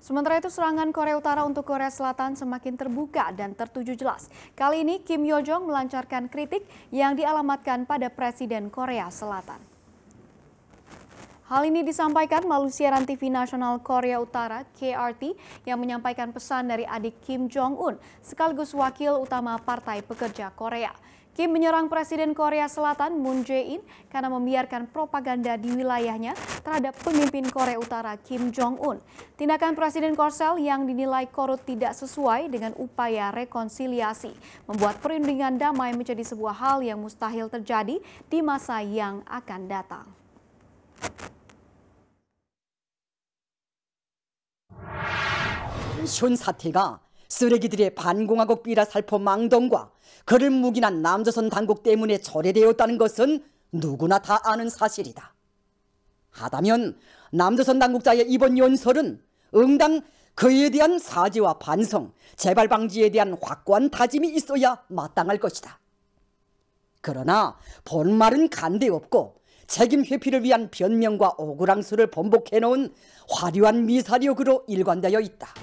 Sementara itu serangan Korea Utara untuk Korea Selatan semakin terbuka dan tertuju jelas. Kali ini Kim Yo Jong melancarkan kritik yang dialamatkan pada Presiden Korea Selatan. Hal ini disampaikan melalui siaran TV nasional Korea Utara KRT yang menyampaikan pesan dari adik Kim Jong-un sekaligus wakil utama Partai Pekerja Korea. Kim menyerang Presiden Korea Selatan Moon Jae-in karena membiarkan propaganda di wilayahnya terhadap pemimpin Korea Utara Kim Jong-un. Tindakan Presiden Korsel yang dinilai korut tidak sesuai dengan upaya rekonsiliasi membuat perundingan damai menjadi sebuah hal yang mustahil terjadi di masa yang akan datang. 션사태가 쓰레기들의 반공하고 삐라살포 망동과 그를 묵인한 남조선 당국 때문에 철회되었다는 것은 누구나 다 아는 사실이다. 하다면 남조선 당국자의 이번 연설은 응당 그에 대한 사죄와 반성, 재발 방지에 대한 확고한 다짐이 있어야 마땅할 것이다. 그러나 본말은 간대 없고 책임 회피를 위한 변명과 억울한 수를 번복해놓은 화려한 미사력으로 일관되어 있다.